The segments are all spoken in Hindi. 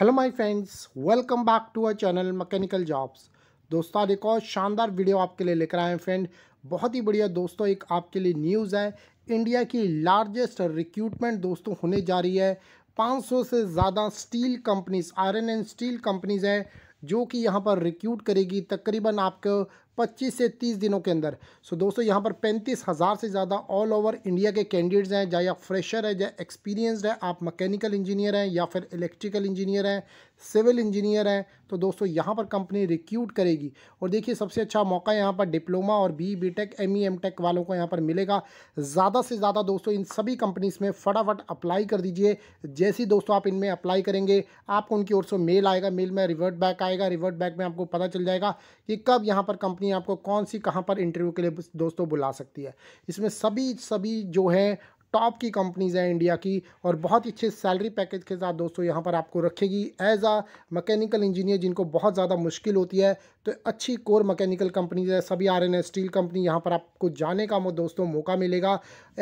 hello my friends welcome back to our channel mechanical jobs दोस्तों आज एक और शानदार वीडियो आपके लिए लेकर आए हैं फ्रेंड बहुत ही बढ़िया दोस्तों एक आपके लिए न्यूज़ है इंडिया की लार्जेस्ट रिक्रूटमेंट दोस्तों होने जा रही है 500 से ज़्यादा steel companies iron and steel companies हैं जो कि यहाँ पर रिक्रूट करेगी तकरीबन आपको 25 से 30 दिनों के अंदर सो दोस्तों यहाँ पर पैंतीस हज़ार से ज़्यादा ऑल ओवर इंडिया के कैंडिडेट्स हैं चाहे आप फ्रेशर है चाहे एक्सपीरियंसड है आप मैकेनिकल इंजीनियर हैं या फिर इलेक्ट्रिकल इंजीनियर हैं सिविल इंजीनियर हैं तो दोस्तों यहाँ पर कंपनी रिक्यूट करेगी और देखिए सबसे अच्छा मौका यहाँ पर डिप्लोमा और B B tech M E M tech वालों को यहाँ पर मिलेगा ज़्यादा से ज़्यादा दोस्तों इन सभी कंपनीज़ में फटाफट अप्लाई कर दीजिए जैसे दोस्तों आप इनमें अप्लाई करेंगे आपको उनकी ओर से मेल आएगा मेल में रिवर्ट बैक आएगा रिवर्ट बैक में आपको पता चल जाएगा कि कब यहाँ पर कंपनी कंपनी आपको कौन सी कहाँ पर इंटरव्यू के लिए दोस्तों बुला सकती है इसमें सभी सभी जो है टॉप की कंपनीज़ हैं इंडिया की और बहुत ही अच्छे सैलरी पैकेज के साथ दोस्तों यहाँ पर आपको रखेगी एज आ मैकेनिकल इंजीनियर जिनको बहुत ज़्यादा मुश्किल होती है तो अच्छी कोर मैकेनिकल कंपनीज है सभी आर एन स्टील कंपनी यहाँ पर आपको जाने का दोस्तों मौका मिलेगा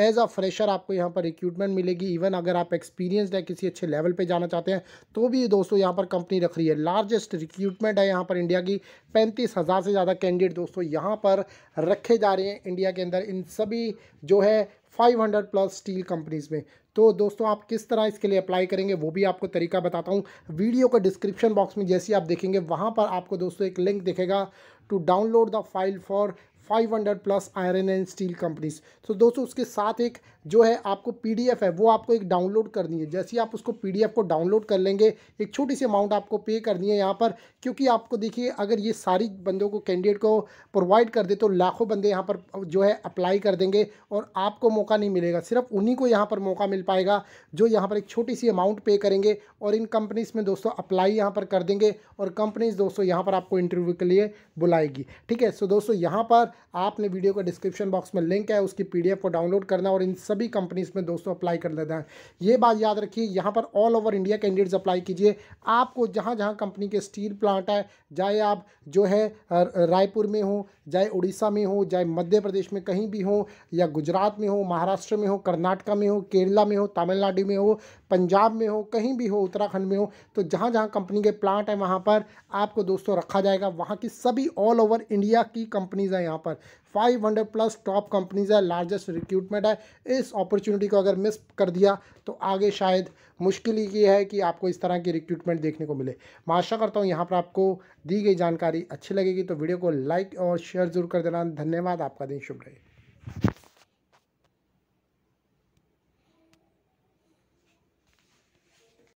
एज आ फ्रेशर आपको यहाँ पर रिक्रूटमेंट मिलेगी इवन अगर आप एक्सपीरियंसड है किसी अच्छे लेवल पर जाना चाहते हैं तो भी दोस्तों यहाँ पर कंपनी रख रही है लार्जेस्ट रिक्रूटमेंट है यहाँ पर इंडिया की पैंतीस हज़ार से ज़्यादा कैंडिडेट दोस्तों यहाँ पर रखे जा रहे हैं इंडिया के अंदर इन सभी जो है 500 प्लस स्टील कंपनीज़ में तो दोस्तों आप किस तरह इसके लिए अप्लाई करेंगे वो भी आपको तरीका बताता हूँ वीडियो का डिस्क्रिप्शन बॉक्स में जैसे आप देखेंगे वहाँ पर आपको दोस्तों एक लिंक दिखेगा to download the file for 500 plus iron and steel companies तो दोस्तों उसके साथ एक जो है आपको पीडीएफ है वो आपको एक डाउनलोड करनी है जैसे ही आप उसको पीडीएफ को डाउनलोड कर लेंगे एक छोटी सी अमाउंट आपको पे करनी है यहाँ पर क्योंकि आपको देखिए अगर ये सारी बंदों को कैंडिडेट को प्रोवाइड कर दे तो लाखों बंदे यहाँ पर जो है अप्लाई कर देंगे और आपको मौका नहीं मिलेगा सिर्फ उन्हीं को यहाँ पर मौका मिल पाएगा जो यहाँ पर एक छोटी सी अमाउंट पे करेंगे और इन कंपनीज़ में दोस्तों अप्लाई यहाँ पर कर देंगे और कंपनीज़ दोस्तों यहाँ पर आपको इंटरव्यू के लिए बुलाएगी ठीक है सो दोस्तों यहाँ पर आपने वीडियो का डिस्क्रिप्शन बॉक्स में लिंक है उसकी पी को डाउनलोड करना और इन सब सभी कंपनीज में दोस्तों अप्लाई कर लेते हैं ये बात याद रखिए यहाँ पर all over India candidates apply कीजिए आपको जहाँ जहाँ कंपनी के स्टील प्लांट है चाहे आप जो है रायपुर में हो चाहे उड़ीसा में हो चाहे मध्य प्रदेश में कहीं भी हो या गुजरात में हो महाराष्ट्र में हो कर्नाटका में हो केरला में हो तमिलनाडु में हो पंजाब में हो कहीं भी हो उत्तराखंड में हो तो जहाँ जहाँ कंपनी के प्लांट हैं वहाँ पर आपको दोस्तों रखा जाएगा वहाँ की सभी ऑल ओवर इंडिया की कंपनीज़ हैं यहाँ पर five hundred plus top companies है लार्जेस्ट रिक्रूटमेंट है इस अपॉर्चुनिटी को अगर मिस कर दिया तो आगे शायद मुश्किल ये है कि आपको इस तरह की रिक्रूटमेंट देखने को मिले मैं आशा करता हूँ यहाँ पर आपको दी गई जानकारी अच्छी लगेगी तो वीडियो को लाइक और शेयर जरूर कर देना धन्यवाद आपका दिन शुभ रहे